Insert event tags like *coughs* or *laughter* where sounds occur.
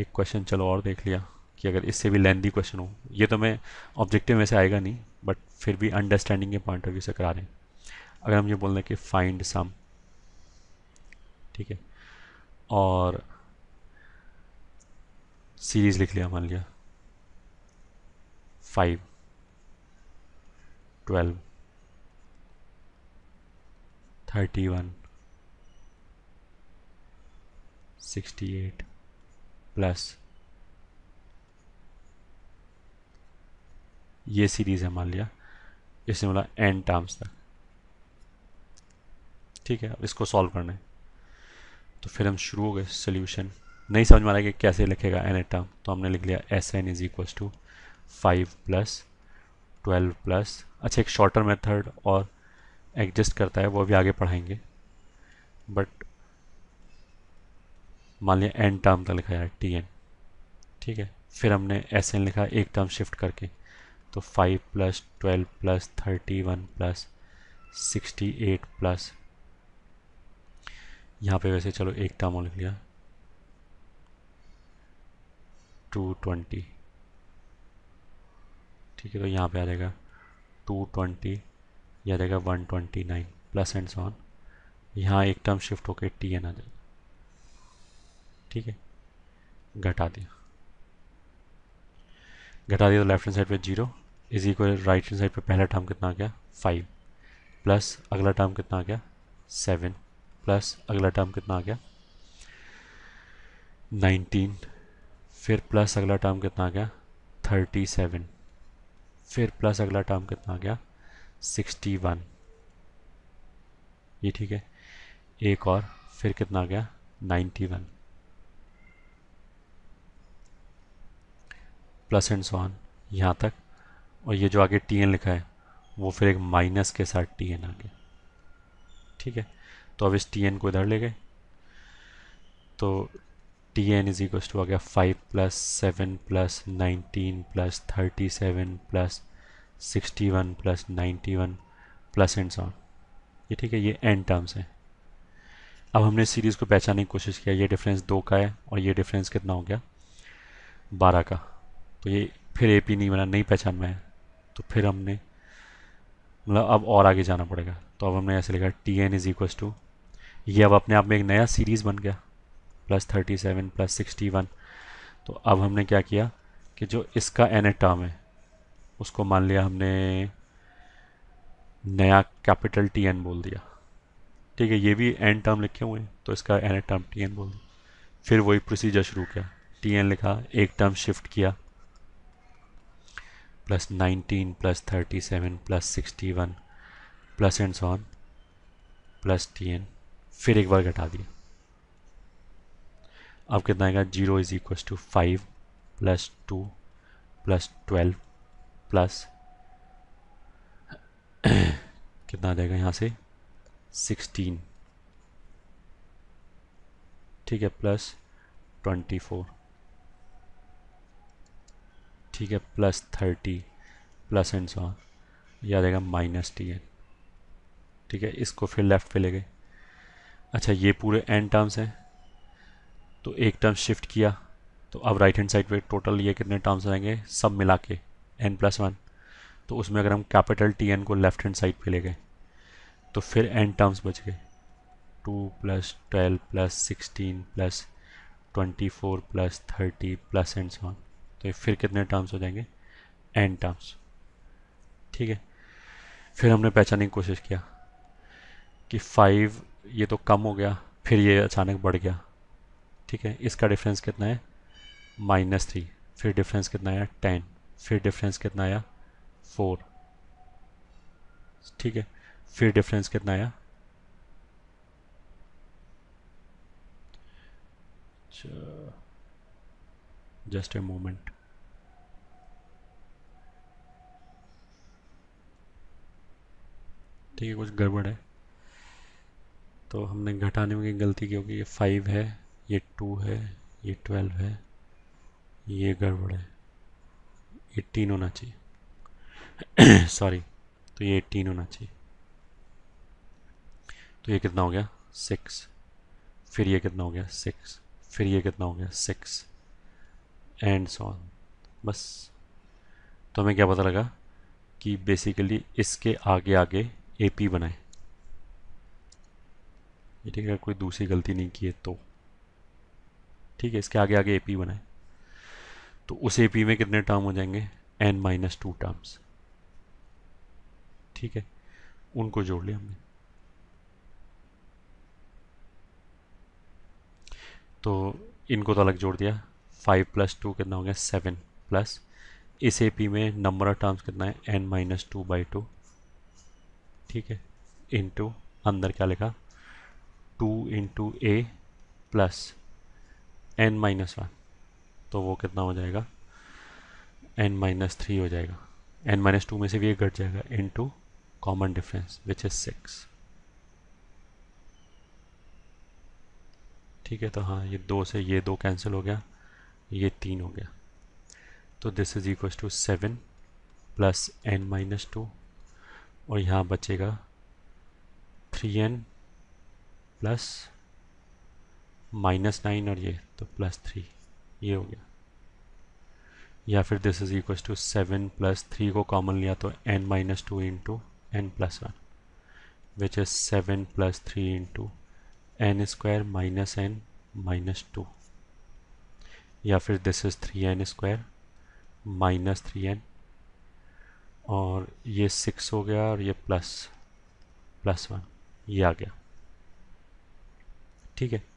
एक क्वेश्चन चलो और देख लिया कि अगर इससे भी लेंदी क्वेश्चन हो ये तो मैं ऑब्जेक्टिव में से आएगा नहीं बट फिर भी अंडरस्टैंडिंग के पॉइंट ऑफ व्यू से करा रहे हैं अगर हम ये बोल रहे हैं कि फाइंड सम ठीक है और सीरीज़ लिख लिया मान लिया five twelve thirty one sixty eight plus ये सीरीज़ है मान लिया इसने बोला एन टर्म्स तक ठीक है अब इसको सॉल्व करना है तो फिर हम शुरू हो गए सोल्यूशन नहीं समझ में आ रहा कि कैसे लिखेगा एन एट टर्म तो हमने लिख लिया S N is equal to five plus twelve plus अच्छा एक शॉर्टर मेथड और एडजस्ट करता है वो भी आगे पढ़ाएंगे बट मान लिया एन टर्म का लिखा है टी एन ठीक है फिर हमने एस एन लिखा एक टर्म शिफ्ट करके तो five plus twelve plus thirty one plus sixty eight plus यहाँ पे वैसे चलो एक टर्म लिख लिया टू ट्वेंटी ठीक है तो यहाँ पे आ जाएगा टू ट्वेंटी या आ जाएगा one twenty nine plus and so on यहाँ एक टर्म शिफ्ट होकर टी एन आ जाएगा ठीक है घटा दिया घटा दिया तो लेफ्ट हैंड साइड पे zero is equal right hand side पे पहला टर्म कितना आ गया फाइव प्लस अगला टर्म कितना आ गया सेवन प्लस अगला टर्म कितना आ गया नाइनटीन फिर प्लस अगला टर्म कितना आ गया थर्टी सेवन फिर प्लस अगला टर्म कितना आ गया सिक्सटी वन ये ठीक है एक और फिर कितना आ गया ninety one plus and so on यहाँ तक और ये जो आगे टी एन लिखा है वो फिर एक माइनस के साथ टी एन आ गया ठीक है तो अब इस टी एन को इधर ले गए तो T N is equal to आ गया five plus seven plus nineteen plus thirty seven plus sixty one plus ninety one plus and so on ये ठीक है ये एन टर्म्स हैं अब हमने सीरीज़ को पहचानने की कोशिश किया ये डिफरेंस दो का है और ये डिफरेंस कितना हो गया बारह का तो ये फिर ए पी नहीं बना नहीं पहचान में तो फिर हमने मतलब अब और आगे जाना पड़ेगा तो अब हमने ऐसे लिखा T N is equals to ये अब अपने आप में एक नया सीरीज़ बन गया plus thirty seven plus sixty one तो अब हमने क्या किया कि जो इसका एन टर्म है उसको मान लिया हमने नया कैपिटल टी एन बोल दिया ठीक है ये भी एन टर्म लिखे हुए हैं तो इसका एन टर्म टी एन बोल दिया फिर वही प्रोसीजर शुरू किया टी एन लिखा एक टर्म शिफ्ट किया plus 19 plus 37 plus sixty one plus and so on plus T N फिर एक बार घटा दिया अब कितना आएगा zero is equal to five plus two plus twelve plus कितना आ जाएगा यहाँ से सिक्सटीन ठीक है प्लस ट्वेंटी फोर ठीक है plus thirty plus and so on आ जाएगा माइनस टी एन ठीक है इसको फिर लेफ़्ट पे ले गए अच्छा ये पूरे एन टर्म्स हैं तो एक टर्म शिफ्ट किया तो अब राइट हैंड साइड पे टोटल ये कितने टर्म्स आएंगे सब मिला के एन प्लस वन तो उसमें अगर हम कैपिटल टी एन को लेफ्ट हैंड साइड पे ले गए तो फिर एन टर्म्स बच गए two plus twelve plus sixteen plus twenty four plus thirty plus and on तो फिर कितने टर्म्स हो जाएंगे एन टर्म्स ठीक है फिर हमने पहचानने की कोशिश किया कि फाइव ये तो कम हो गया फिर ये अचानक बढ़ गया ठीक है इसका डिफरेंस कितना है माइनस थ्री फिर डिफरेंस कितना आया टेन फिर डिफरेंस कितना आया फोर ठीक है फिर डिफरेंस कितना आया जस्ट ए मोमेंट ठीक है कुछ गड़बड़ है तो हमने घटाने में गलती की होगी ये फाइव है ये टू है ये ट्वेल्व है ये गड़बड़ है एट्टीन होना चाहिए सॉरी *coughs* तो ये एट्टीन होना चाहिए तो ये कितना हो गया सिक्स फिर ये कितना हो गया सिक्स फिर ये कितना हो गया सिक्स एंड सॉन बस तो हमें क्या पता लगा कि बेसिकली इसके आगे आगे ए पी बनाए ये ठीक है कोई दूसरी गलती नहीं की है तो ठीक है इसके आगे आगे ए पी बनाए तो उस ए पी में कितने टर्म हो जाएंगे एन माइनस टू टर्म्स ठीक है उनको जोड़ लिया हमने तो इनको तो अलग जोड़ दिया फाइव प्लस टू कितना हो गया सेवन प्लस इस ए पी में नंबर ऑफ टर्म्स कितना है N minus two by two ठीक है इंटू अंदर क्या लिखा two into A plus N minus one तो वो कितना हो जाएगा एन माइनस थ्री हो जाएगा एन माइनस टू में से भी एक घट जाएगा two common difference which is six ठीक है तो हाँ ये दो से ये दो कैंसिल हो गया ये तीन हो गया तो this is equal to seven plus N minus two और यहाँ बचेगा three N plus minus nine और ये तो प्लस थ्री ये हो गया या फिर this is equal to seven plus three को कॉमन लिया तो N minus two into N plus one which is seven plus three into N square minus N minus two या फिर this is three N square minus three N और ये six हो गया और ये प्लस प्लस वन ये आ गया ठीक है